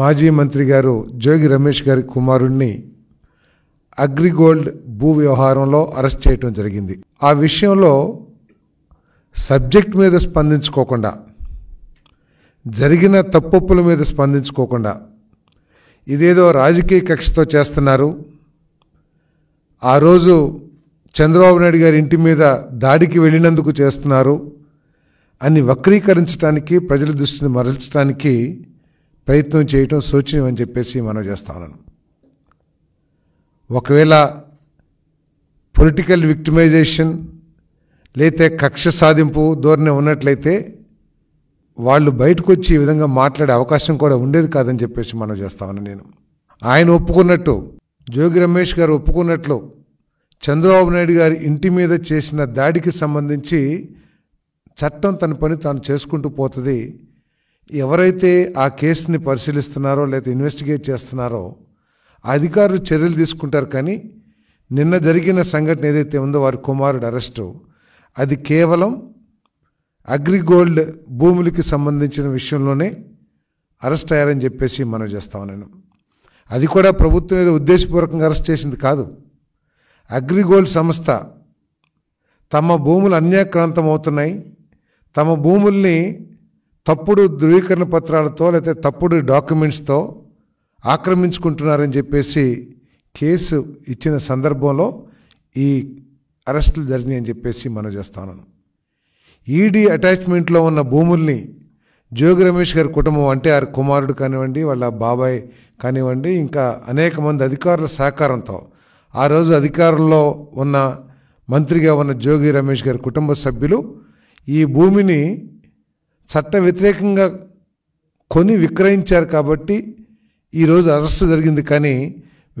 మాజీ మంత్రి గారు జోగి రమేష్ గారి కుమారుణ్ణి అగ్రిగోల్డ్ భూ వ్యవహారంలో అరెస్ట్ చేయటం జరిగింది ఆ విషయంలో సబ్జెక్ట్ మీద స్పందించుకోకుండా జరిగిన తప్పుల మీద స్పందించుకోకుండా ఇదేదో రాజకీయ కక్షతో చేస్తున్నారు ఆ రోజు చంద్రబాబు నాయుడు గారి ఇంటి మీద దాడికి వెళ్ళినందుకు చేస్తున్నారు అని వక్రీకరించడానికి ప్రజల దృష్టిని మరల్చడానికి ప్రయత్నం చేయటం శోచనీయం అని చెప్పేసి మనం చేస్తా ఉన్నాను ఒకవేళ పొలిటికల్ విక్టిమైజేషన్ లేతే కక్ష సాధింపు ధోరణి ఉన్నట్లయితే వాళ్ళు బయటకు వచ్చి ఈ విధంగా మాట్లాడే అవకాశం కూడా ఉండేది కాదని చెప్పేసి మనం చేస్తామని నేను ఆయన ఒప్పుకున్నట్టు జోగి రమేష్ గారు ఒప్పుకున్నట్లు చంద్రబాబు నాయుడు గారి ఇంటి మీద చేసిన దాడికి సంబంధించి చట్టం తన పని తాను చేసుకుంటూ పోతుంది ఎవరైతే ఆ కేసుని పరిశీలిస్తున్నారో లేదా ఇన్వెస్టిగేట్ చేస్తున్నారో అధికారులు చర్యలు తీసుకుంటారు కానీ నిన్న జరిగిన సంఘటన ఏదైతే ఉందో వారి కుమారుడు అరెస్టు అది కేవలం అగ్రిగోల్డ్ భూములకి సంబంధించిన విషయంలోనే అరెస్ట్ అయ్యారని చెప్పేసి మనం చేస్తాం నేను అది కూడా ప్రభుత్వం ఏదో ఉద్దేశపూర్వకంగా అరెస్ట్ చేసింది కాదు అగ్రిగోల్డ్ సంస్థ తమ భూములు అన్యాక్రాంతం అవుతున్నాయి తమ భూముల్ని తప్పుడు ధృవీకరణ పత్రాలతో లేకపోతే తప్పుడు డాక్యుమెంట్స్తో ఆక్రమించుకుంటున్నారని చెప్పేసి కేసు ఇచ్చిన సందర్భంలో ఈ అరెస్టులు జరిగినాయని చెప్పేసి మనం చేస్తాను ఈడీ అటాచ్మెంట్లో ఉన్న భూముల్ని జోగి రమేష్ గారి కుటుంబం అంటే ఆ కుమారుడు కానివ్వండి వాళ్ళ బాబాయ్ కానివ్వండి ఇంకా అనేక మంది అధికారుల సహకారంతో ఆ రోజు అధికారంలో ఉన్న మంత్రిగా ఉన్న జోగి రమేష్ గారి కుటుంబ సభ్యులు ఈ భూమిని చట్ట వ్యతిరేకంగా కొని విక్రయించారు కాబట్టి ఈరోజు అరెస్టు జరిగింది కానీ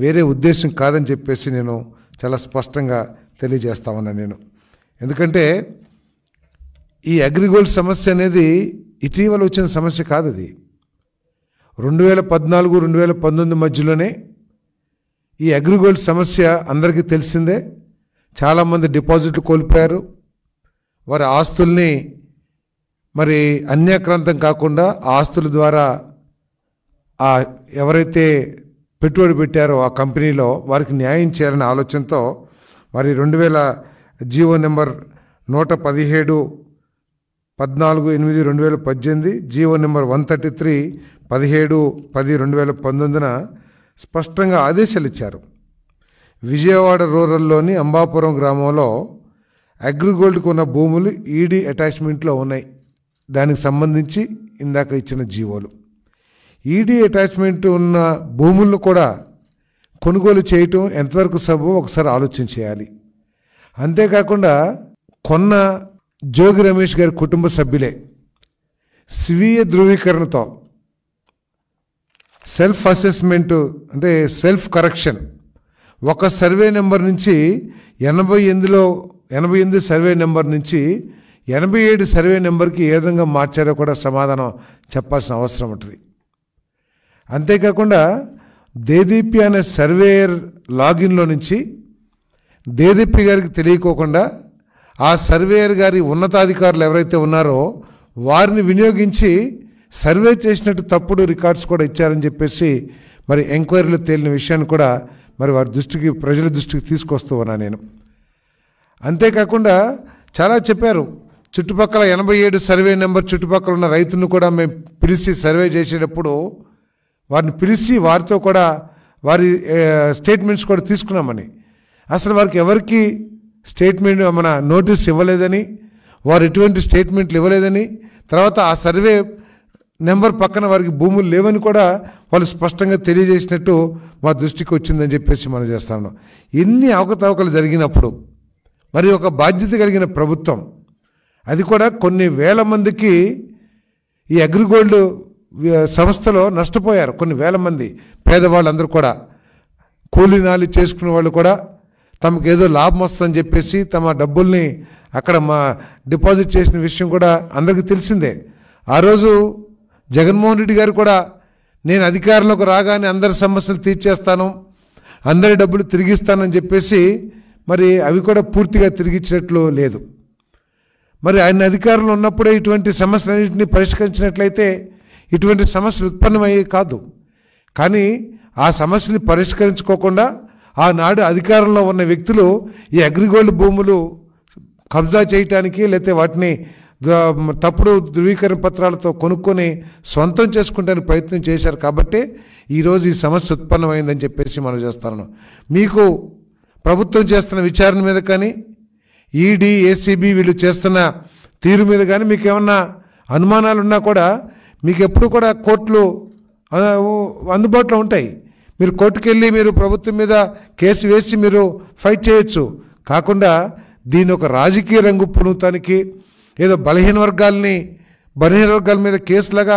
వేరే ఉద్దేశం కాదని చెప్పేసి నేను చాలా స్పష్టంగా తెలియజేస్తామన్నా నేను ఎందుకంటే ఈ అగ్రిగోల్డ్ సమస్య అనేది ఇటీవల వచ్చిన సమస్య కాదు అది రెండు వేల పద్నాలుగు రెండు వేల పంతొమ్మిది మధ్యలోనే ఈ అగ్రిగోల్డ్ సమస్య అందరికీ తెలిసిందే చాలామంది డిపాజిట్లు కోల్పోయారు వారి ఆస్తుల్ని మరి అన్యాక్రాంతం కాకుండా ఆస్తుల ద్వారా ఆ ఎవరైతే పెట్టుబడి పెట్టారో ఆ కంపెనీలో వారికి న్యాయం చేయాలనే ఆలోచనతో మరి రెండు వేల జీవో నెంబర్ నూట పదిహేడు పద్నాలుగు ఎనిమిది రెండు వేల పద్దెనిమిది GO number one thirty three పదిహేడు పది రెండు వేల పంతొమ్మిదిన స్పష్టంగా ఆదేశాలు ఇచ్చారు విజయవాడ రూరల్లోని అంబాపురం గ్రామంలో అగ్రిగోల్డ్కు ఉన్న భూములు ఈడీ అటాచ్మెంట్లో ఉన్నాయి దానికి సంబంధించి ఇందాక ఇచ్చిన జీవోలు ఈడీ e అటాచ్మెంట్ ఉన్న భూములను కూడా కొనుగోలు చేయటం ఎంతవరకు సబబో ఒకసారి ఆలోచన చేయాలి అంతేకాకుండా కొన్న జోగి రమేష్ గారి కుటుంబ సభ్యులే స్వీయ ధృవీకరణతో సెల్ఫ్ అసెస్మెంటు అంటే సెల్ఫ్ కరెక్షన్ ఒక సర్వే నెంబర్ నుంచి ఎనభై ఎనిమిదిలో ఎనభై ఎనిమిది సర్వే నెంబర్ నుంచి ఎనభై ఏడు సర్వే నెంబర్కి ఏ విధంగా మార్చారో కూడా సమాధానం చెప్పాల్సిన అవసరం ఉంటుంది అంతేకాకుండా దేదీప్య అనే సర్వేయర్ లాగిన్లో నుంచి దేదీప్య గారికి తెలియకోకుండా ఆ సర్వేయర్ గారి ఉన్నతాధికారులు ఎవరైతే ఉన్నారో వారిని వినియోగించి సర్వే చేసినట్టు తప్పుడు రికార్డ్స్ కూడా ఇచ్చారని చెప్పేసి మరి ఎంక్వైరీలో తేలిన విషయాన్ని కూడా మరి వారి దృష్టికి ప్రజల దృష్టికి తీసుకొస్తూ ఉన్నా నేను అంతేకాకుండా చాలా చెప్పారు చుట్టుపక్కల ఎనభై ఏడు సర్వే నెంబర్ చుట్టుపక్కల ఉన్న రైతులను కూడా మేము పిలిచి సర్వే చేసేటప్పుడు వారిని పిలిచి వారితో కూడా వారి స్టేట్మెంట్స్ కూడా తీసుకున్నామని అసలు వారికి ఎవరికి స్టేట్మెంట్ మన నోటీస్ ఇవ్వలేదని వారు ఎటువంటి స్టేట్మెంట్లు ఇవ్వలేదని తర్వాత ఆ సర్వే నెంబర్ పక్కన వారికి భూములు లేవని కూడా వాళ్ళు స్పష్టంగా తెలియజేసినట్టు మా దృష్టికి వచ్చిందని చెప్పేసి మనం చేస్తాను ఎన్ని అవకతవకలు జరిగినప్పుడు మరి ఒక బాధ్యత కలిగిన ప్రభుత్వం అది కూడా కొన్ని వేల మందికి ఈ అగ్రిగోల్డ్ సంస్థలో నష్టపోయారు కొన్ని వేల మంది పేదవాళ్ళందరూ కూడా కూలీనాలి చేసుకునే వాళ్ళు కూడా తమకు ఏదో లాభం వస్తుందని చెప్పేసి తమ డబ్బుల్ని అక్కడ మా డిపాజిట్ చేసిన విషయం కూడా అందరికీ తెలిసిందే ఆ రోజు జగన్మోహన్ రెడ్డి గారు కూడా నేను అధికారంలోకి రాగానే అందరి సమస్యలు తీర్చేస్తాను అందరి డబ్బులు తిరిగిస్తానని చెప్పేసి మరి అవి కూడా పూర్తిగా తిరిగిచ్చినట్లు లేదు మరి ఆయన అధికారంలో ఉన్నప్పుడే ఇటువంటి సమస్యలన్నింటినీ పరిష్కరించినట్లయితే ఇటువంటి సమస్యలు ఉత్పన్నమయ్యే కాదు కానీ ఆ సమస్యని పరిష్కరించుకోకుండా ఆనాడు అధికారంలో ఉన్న వ్యక్తులు ఈ అగ్రిగోల్డ్ భూములు కబ్జా చేయటానికి లేకపోతే వాటిని తప్పుడు ధృవీకరణ పత్రాలతో కొనుక్కొని సొంతం చేసుకుంటానికి ప్రయత్నం చేశారు కాబట్టి ఈరోజు ఈ సమస్య ఉత్పన్నమైందని చెప్పేసి మనం చేస్తున్నాను మీకు ప్రభుత్వం చేస్తున్న విచారణ మీద కానీ ఈడీ e ఏసీబీ వీళ్ళు చేస్తున్న తీరు మీద కానీ మీకు ఏమన్నా అనుమానాలు ఉన్నా కూడా మీకు ఎప్పుడు కూడా కోర్టులు అందుబాటులో ఉంటాయి మీరు కోర్టుకు వెళ్ళి మీరు ప్రభుత్వం మీద కేసు వేసి మీరు ఫైట్ చేయొచ్చు కాకుండా దీని ఒక రాజకీయ రంగు పుణుతానికి ఏదో బలహీన వర్గాల్ని బలహీన వర్గాల మీద కేసులాగా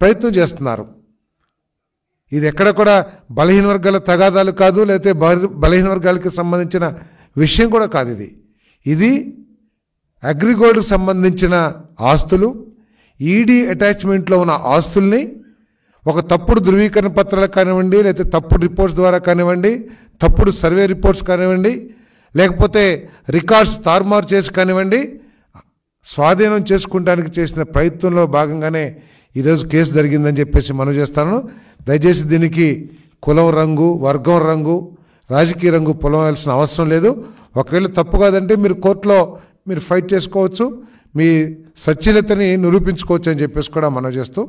ప్రయత్నం చేస్తున్నారు ఇది ఎక్కడ కూడా బలహీన వర్గాల తగాదాలు కాదు లేకపోతే బలహీన వర్గాలకి సంబంధించిన విషయం కూడా కాదు ఇది ఇది అగ్రిగోల్డ్కి సంబంధించిన ఆస్తులు ఈడీ e అటాచ్మెంట్లో ఉన్న ఆస్తుల్ని ఒక తప్పుడు ధృవీకరణ పత్రాలు కానివ్వండి లేకపోతే తప్పుడు రిపోర్ట్స్ ద్వారా కానివ్వండి తప్పుడు సర్వే రిపోర్ట్స్ కానివ్వండి లేకపోతే రికార్డ్స్ తారుమారు చేసి కానివ్వండి స్వాధీనం చేసుకుంటానికి చేసిన ప్రయత్నంలో భాగంగానే ఈరోజు కేసు జరిగిందని చెప్పేసి మనం చేస్తాను దయచేసి దీనికి కులం రంగు వర్గం రంగు రాజకీయ రంగు పొలవాల్సిన అవసరం లేదు ఒకవేళ తప్పు కాదంటే మీరు కోర్టులో మీరు ఫైట్ చేసుకోవచ్చు మీ సచ్ఛీలతని నిరూపించుకోవచ్చు అని చెప్పేసి కూడా మనం చేస్తూ